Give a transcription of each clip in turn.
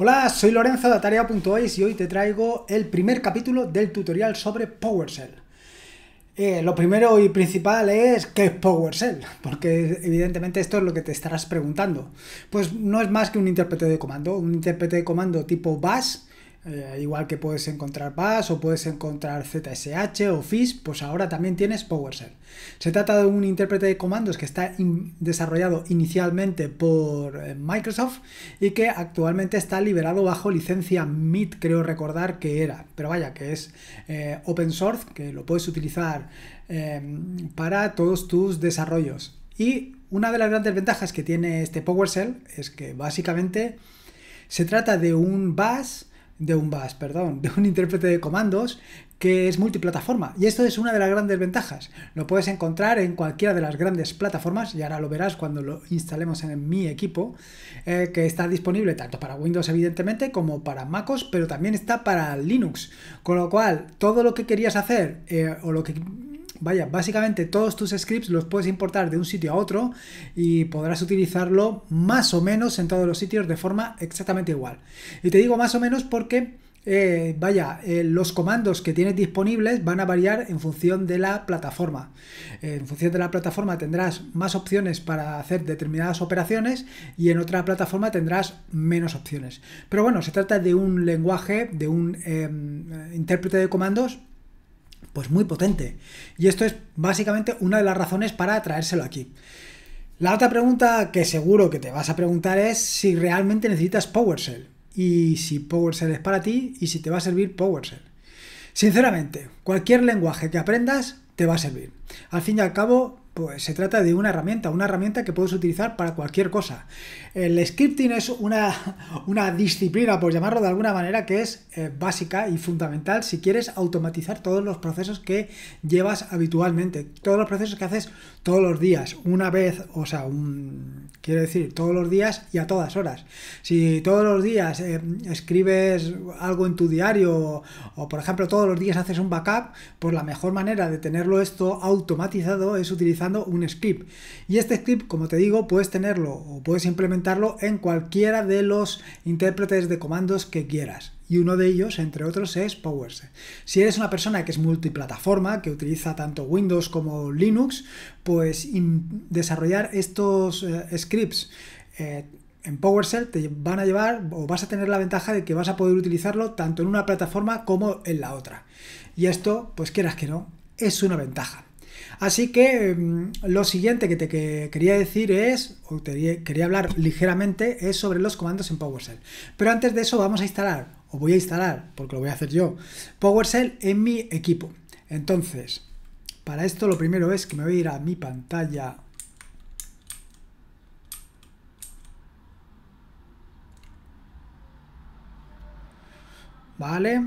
Hola, soy Lorenzo de Atarea.es y hoy te traigo el primer capítulo del tutorial sobre PowerShell. Eh, lo primero y principal es qué es PowerShell, porque evidentemente esto es lo que te estarás preguntando. Pues no es más que un intérprete de comando, un intérprete de comando tipo bash eh, igual que puedes encontrar Bash o puedes encontrar ZSH o Fish, pues ahora también tienes PowerShell. Se trata de un intérprete de comandos que está desarrollado inicialmente por eh, Microsoft y que actualmente está liberado bajo licencia MIT, creo recordar que era. Pero vaya, que es eh, open source, que lo puedes utilizar em, para todos tus desarrollos. Y una de las grandes ventajas que tiene este PowerShell es que básicamente se trata de un Bash de un bus, perdón, de un intérprete de comandos que es multiplataforma. Y esto es una de las grandes ventajas. Lo puedes encontrar en cualquiera de las grandes plataformas, y ahora lo verás cuando lo instalemos en mi equipo, eh, que está disponible tanto para Windows, evidentemente, como para MacOS, pero también está para Linux. Con lo cual, todo lo que querías hacer eh, o lo que Vaya, básicamente todos tus scripts los puedes importar de un sitio a otro y podrás utilizarlo más o menos en todos los sitios de forma exactamente igual. Y te digo más o menos porque, eh, vaya, eh, los comandos que tienes disponibles van a variar en función de la plataforma. en función de la plataforma tendrás más opciones para hacer determinadas operaciones y en otra plataforma tendrás menos opciones. Pero bueno, se trata de un lenguaje, de un em, eh, intérprete de comandos pues muy potente. Y esto es básicamente una de las razones para traérselo aquí. La otra pregunta que seguro que te vas a preguntar es si realmente necesitas PowerShell y si PowerShell es para ti y si te va a servir PowerShell. Sinceramente, cualquier lenguaje que aprendas te va a servir. Al fin y al cabo, pues se trata de una herramienta, una herramienta que puedes utilizar para cualquier cosa. El scripting es una, disciplina, por llamarlo de alguna manera, que es eh, básica y fundamental si quieres automatizar todos los procesos que llevas habitualmente, todos los procesos que haces todos los días, una vez, o sea, quiero decir, todos los días y a todas horas. Si todos los días eh, escribes algo en tu diario o, por ejemplo, todos los días haces un backup, pues la mejor manera de tenerlo esto automatizado es utilizando un script. Y este script, como te digo, puedes tenerlo o puedes implementar en cualquiera de los intérpretes de comandos que quieras. Y uno de ellos, entre otros, es PowerShell. Si eres una persona que es multiplataforma, que utiliza tanto Windows como Linux, pues desarrollar estos eh, scripts eh, en PowerShell te van a llevar o vas a tener la ventaja de que vas a poder utilizarlo tanto en una plataforma como en la otra. Y esto, pues quieras que no, es una ventaja. Así que em, lo siguiente que te quería decir es, o te quería hablar ligeramente, es sobre los comandos en PowerShell. Pero antes de eso vamos a instalar, o voy a instalar, porque lo voy a hacer yo, PowerShell en mi equipo. Entonces, para esto lo primero es que me voy a ir a mi pantalla ¿Vale?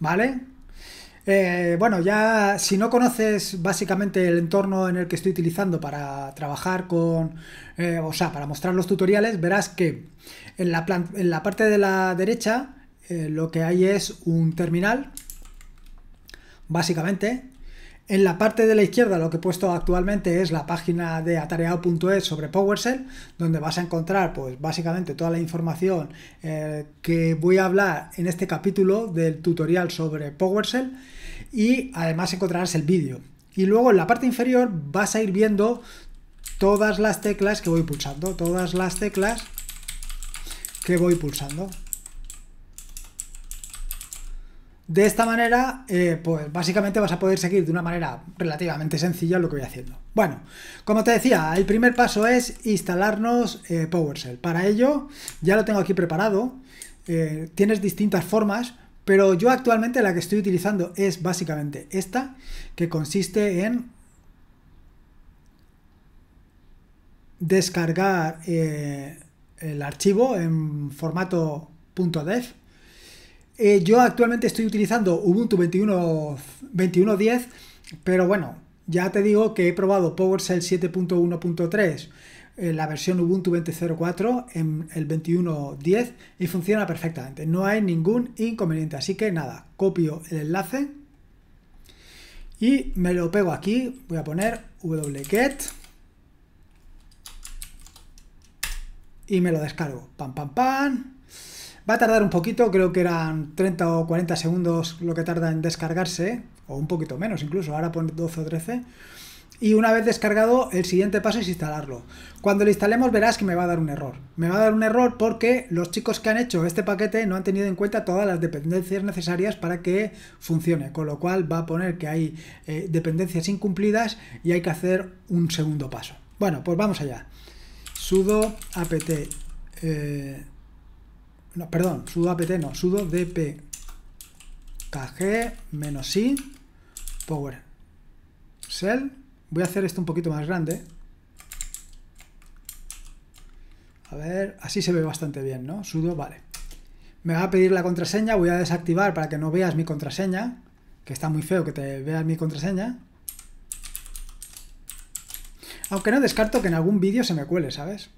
¿Vale? Eh, bueno, ya si no conoces básicamente el entorno en el que estoy utilizando para trabajar con, eh, o sea, para mostrar los tutoriales, verás que en la, en la parte de la derecha eh, lo que hay es un terminal, básicamente. En la parte de la izquierda lo que he puesto actualmente es la página de atareado.es sobre PowerShell, donde vas a encontrar pues básicamente toda la información que voy a hablar en este capítulo del tutorial sobre PowerShell y además encontrarás el vídeo. Y luego en la parte inferior vas a ir viendo todas las teclas que voy pulsando, todas las teclas que voy pulsando. De esta manera, eh, pues básicamente vas a poder seguir de una manera relativamente sencilla lo que voy haciendo. Bueno, como te decía, el primer paso es instalarnos eh, PowerShell. Para ello, ya lo tengo aquí preparado. Eh, tienes distintas formas, pero yo actualmente la que estoy utilizando es básicamente esta, que consiste en descargar eh, el archivo en formato .dev. Eh, yo actualmente estoy utilizando Ubuntu 21.10, pero bueno, ya te digo que he probado PowerShell 7.1.3 eh, la versión Ubuntu 20.04 en el 21.10 y funciona perfectamente. No hay ningún inconveniente. Así que nada, copio el enlace y me lo pego aquí. Voy a poner wget y me lo descargo. Pam, pam, pam. Va a tardar un poquito, creo que eran 30 o 40 segundos lo que tarda en descargarse, o un poquito menos incluso, ahora pone 12 o 13. Y una vez descargado, el siguiente paso es instalarlo. Cuando lo instalemos verás que me va a dar un error. Me va a dar un error porque los chicos que han hecho este paquete no han tenido en cuenta todas las dependencias necesarias para que funcione, con lo cual va a poner que hay eh, dependencias incumplidas y hay que hacer un segundo paso. Bueno, pues vamos allá. Sudo apt... Eh, no, perdón, sudo apt no, sudo dpkg i power cell. Voy a hacer esto un poquito más grande. A ver, así se ve bastante bien, ¿no? Sudo, vale. Me va a pedir la contraseña, voy a desactivar para que no veas mi contraseña, que está muy feo que te veas mi contraseña. Aunque no descarto que en algún vídeo se me cuele, ¿sabes?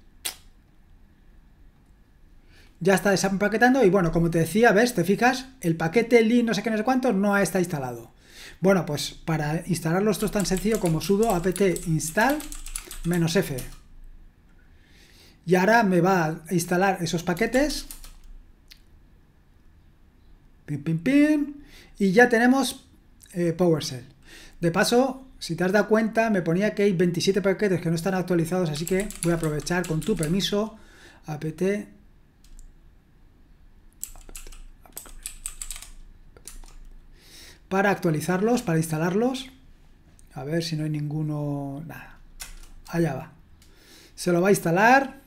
Ya está desempaquetando y bueno, como te decía, ves, te fijas, el paquete li no sé qué no sé cuánto no está instalado. Bueno, pues para instalarlo esto es tan sencillo como sudo apt install menos F. Y ahora me va a instalar esos paquetes. Pim, pim, pim. Y ya tenemos eh, PowerShell. De paso, si te has dado cuenta, me ponía que hay 27 paquetes que no están actualizados, así que voy a aprovechar con tu permiso apt para actualizarlos, para instalarlos. A ver si no hay ninguno... Nada. Allá va. Se lo va a instalar.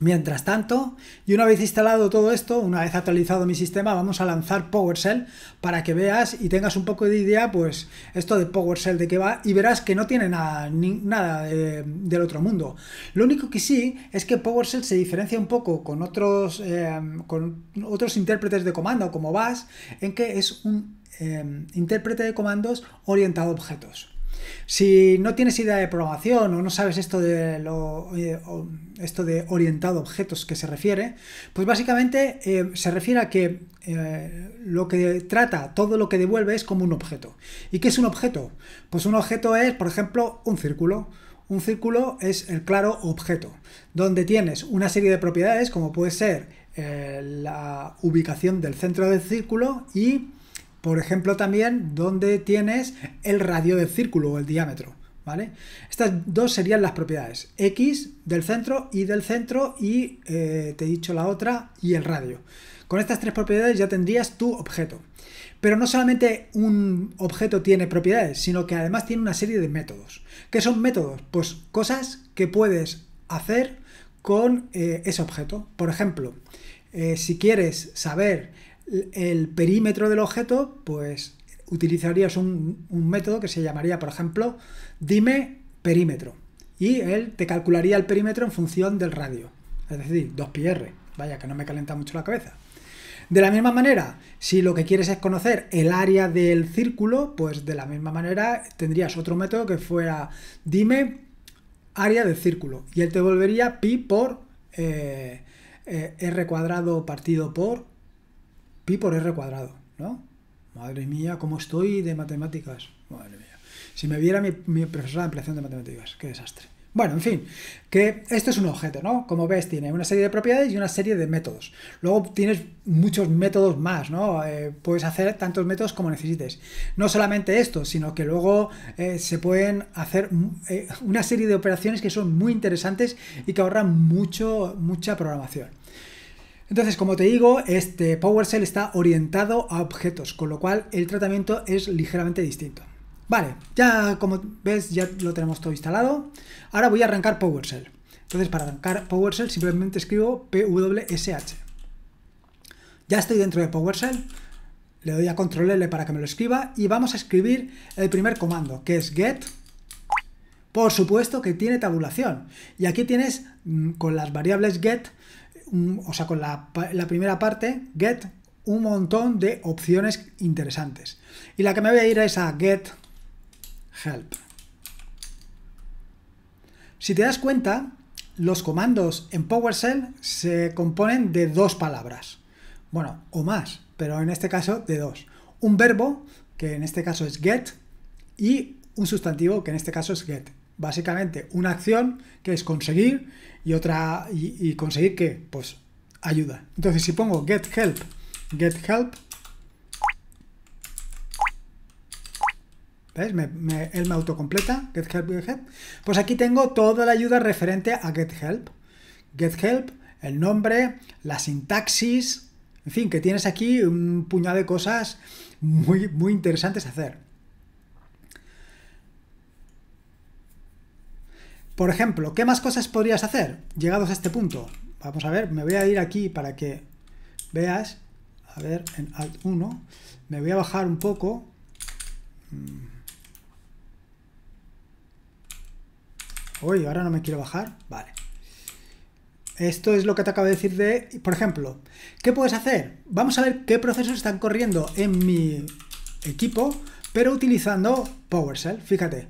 Mientras tanto, y una vez instalado todo esto, una vez actualizado mi sistema, vamos a lanzar PowerShell para que veas y tengas un poco de idea, pues, esto de PowerShell de qué va, y verás que no tiene nada, eh, del otro mundo. Lo único que sí es que PowerShell se diferencia un poco con otros, eh, con otros intérpretes de comando como Bash, en que es un Em, intérprete de comandos orientado a objetos. Si no tienes idea de programación o no sabes esto de, lo, eh, esto de orientado a objetos que se refiere, pues básicamente em, se refiere a que eh, lo que trata, todo lo que devuelve es como un objeto. ¿Y qué es un objeto? Pues un objeto es, por ejemplo, un círculo. Un círculo es el claro objeto, donde tienes una serie de propiedades como puede ser eh, la ubicación del centro del círculo y por ejemplo, también donde tienes el radio del círculo o el diámetro. ¿Vale? Estas dos serían las propiedades, x del centro y del centro y eh, te he dicho la otra y el radio. Con estas tres propiedades ya tendrías tu objeto. Pero no solamente un objeto tiene propiedades, sino que además tiene una serie de métodos. ¿Qué son métodos? Pues cosas que puedes hacer con eh, ese objeto. Por ejemplo, eh, si quieres saber el perímetro del objeto, pues utilizarías un, método que se llamaría, por ejemplo, dime perímetro. Y él te calcularía el perímetro en función del radio. Es decir, 2πr. Vaya, que no me calenta mucho la cabeza. De la misma manera, si lo que quieres es conocer el área del círculo, pues de la misma manera tendrías otro método que fuera dime área del círculo y él te volvería pi por eh, eh, r cuadrado partido por pi por r cuadrado, ¿no? Madre mía, ¿cómo estoy de matemáticas? Madre mía. Si me viera mi, profesor profesora de ampliación de matemáticas, qué desastre. Bueno, en fin, que esto es un objeto, ¿no? Como ves, tiene una serie de propiedades y una serie de métodos. Luego tienes muchos métodos más, ¿no? Eh, puedes hacer tantos métodos como necesites. No solamente esto, sino que luego eh, se pueden hacer mm, eh, una serie de operaciones que son muy interesantes y que ahorran mucho, mucha programación. Entonces, como te digo, este PowerShell está orientado a objetos, con lo cual el tratamiento es ligeramente distinto. Vale, ya como ves, ya lo tenemos todo instalado. Ahora voy a arrancar PowerShell. Entonces, para arrancar PowerShell simplemente escribo PWSH. Ya estoy dentro de PowerShell. Le doy a control L para que me lo escriba y vamos a escribir el primer comando, que es get por supuesto que tiene tabulación. Y aquí tienes mm, con las variables get o sea, con la, la primera parte, get, un montón de opciones interesantes. Y la que me voy a ir es a get help. Si te das cuenta, los comandos en PowerShell se componen de dos palabras. Bueno, o más, pero en este caso de dos. Un verbo, que en este caso es get, y un sustantivo, que en este caso es get básicamente una acción que es conseguir y otra y, conseguir que pues ayuda entonces si pongo get help get help ¿Ves? Me, él me autocompleta, get help, get help. Pues aquí tengo toda la ayuda referente a get help. Get help, el nombre, la sintaxis, en fin, que tienes aquí un puñado de cosas muy, muy interesantes a hacer. Por ejemplo, ¿qué más cosas podrías hacer llegados a este punto? Vamos a ver, me voy a ir aquí para que veas. A ver, en Alt 1. Me voy a bajar un poco. Mm. Uy, ahora no me quiero bajar. Vale. Esto es lo que te acabo de decir de, por ejemplo, ¿qué puedes hacer? Vamos a ver qué procesos están corriendo en mi equipo, pero utilizando PowerShell. Fíjate,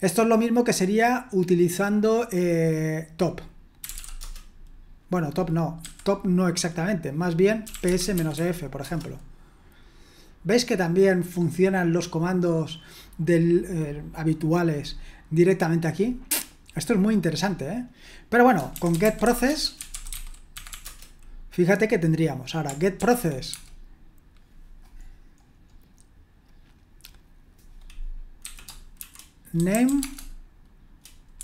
esto es lo mismo que sería utilizando eh, top. Bueno, top no. Top no exactamente. Más bien ps-f, por ejemplo. ¿Veis que también funcionan los comandos del, eh, habituales directamente aquí? Esto es muy interesante, ¿eh? Pero bueno, con getProcess, fíjate que tendríamos. Ahora, getProcess name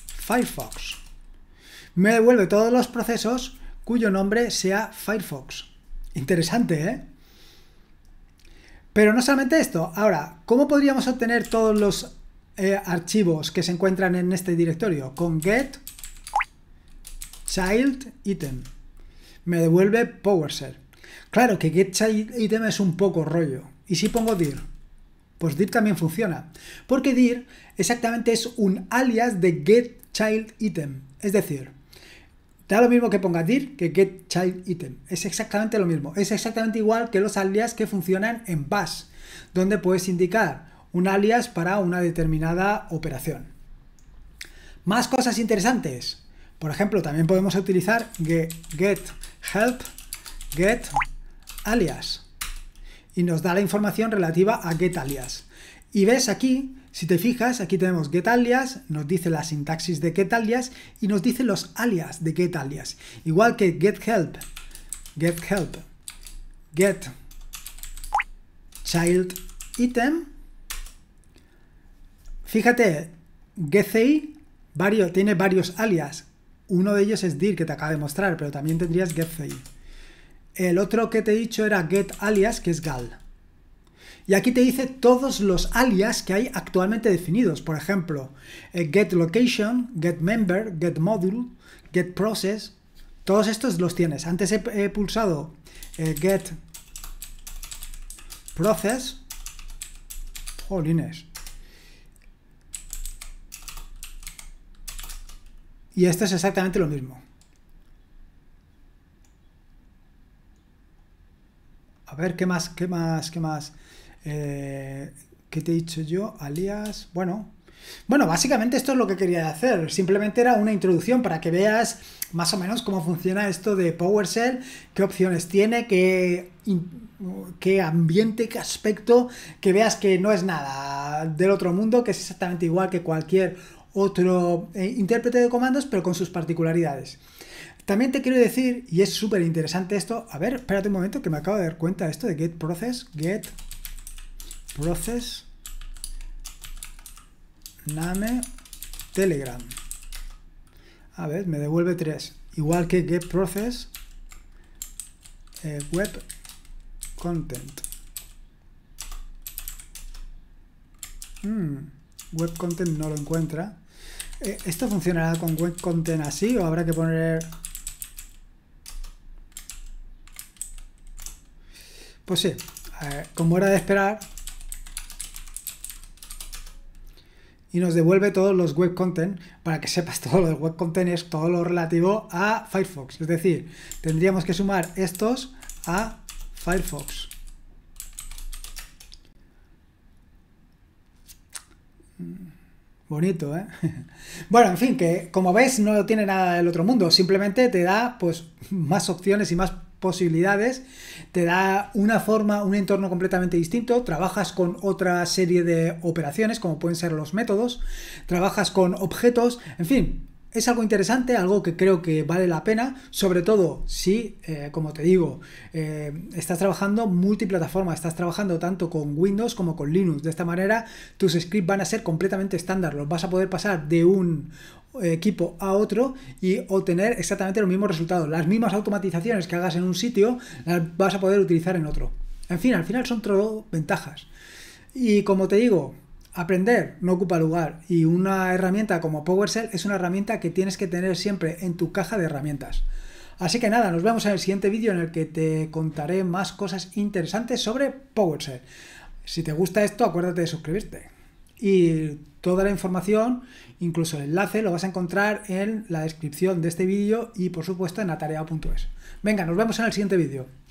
Firefox. Me devuelve todos los procesos cuyo nombre sea Firefox. Interesante, ¿eh? Pero no solamente esto. Ahora, ¿cómo podríamos obtener todos los eh, archivos que se encuentran en este directorio? Con get child item. Me devuelve PowerShell. Claro que get child item es un poco rollo. ¿Y si pongo dir? Pues dir también funciona, porque dir exactamente es un alias de get child item, es decir, da lo mismo que ponga dir que get child es exactamente lo mismo, es exactamente igual que los alias que funcionan en bash, donde puedes indicar un alias para una determinada operación. Más cosas interesantes, por ejemplo, también podemos utilizar get, get help, get alias y nos da la información relativa a getAlias. Y ves aquí, si te fijas, aquí tenemos getAlias, nos dice la sintaxis de getAlias y nos dice los alias de getAlias. Igual que getHelp, help get child item. Fíjate, getCI varios, tiene varios alias. Uno de ellos es dir, que te acaba de mostrar, pero también tendrías getCI. El otro que te he dicho era get alias, que es gal. Y aquí te dice todos los alias que hay actualmente definidos. Por ejemplo, eh, get location, get member, get module, get process. Todos estos los tienes. Antes he, pulsado eh, get process. Jolines. Y esto es exactamente lo mismo. ver, ¿qué más? ¿Qué más? ¿Qué más? Eh, ¿Qué te he dicho yo? Alias. Bueno. Bueno, básicamente esto es lo que quería hacer. Simplemente era una introducción para que veas más o menos cómo funciona esto de PowerShell, qué opciones tiene, qué, ambiente, qué aspecto, que veas que no es nada del otro mundo, que es exactamente igual que cualquier otro eh, intérprete de comandos, pero con sus particularidades. También te quiero decir, y es súper interesante esto, a ver, espérate un momento que me acabo de dar cuenta de esto de GetProcess, process, get name telegram. A ver, me devuelve 3. Igual que get WebContent eh, web hmm, no lo encuentra. Eh, ¿Esto funcionará con web content así o habrá que poner Pues sí, como era de esperar. Y nos devuelve todos los web content. Para que sepas, todo lo del web content es todo lo relativo a Firefox. Es decir, tendríamos que sumar estos a Firefox. Mm, bonito, ¿eh? bueno, en fin, que como ves, no tiene nada del otro mundo, simplemente te da pues más opciones y más posibilidades, te da una forma, un entorno completamente distinto, trabajas con otra serie de operaciones, como pueden ser los métodos, trabajas con objetos, en fin, es algo interesante, algo que creo que vale la pena, sobre todo si, eh, como te digo, eh, estás trabajando multiplataforma, estás trabajando tanto con Windows como con Linux. De esta manera, tus scripts van a ser completamente estándar, los vas a poder pasar de un eh, equipo a otro y obtener exactamente los mismos resultados. Las mismas automatizaciones que hagas en un sitio las vas a poder utilizar en otro. En fin, al final son todo ventajas. Y como te digo, aprender no ocupa lugar y una herramienta como PowerShell es una herramienta que tienes que tener siempre en tu caja de herramientas. Así que nada, nos vemos en el siguiente vídeo en el que te contaré más cosas interesantes sobre PowerShell. Si te gusta esto, acuérdate de suscribirte. Y toda la información, incluso el enlace, lo vas a encontrar en la descripción de este vídeo y por supuesto en atarea.es. Venga, nos vemos en el siguiente vídeo.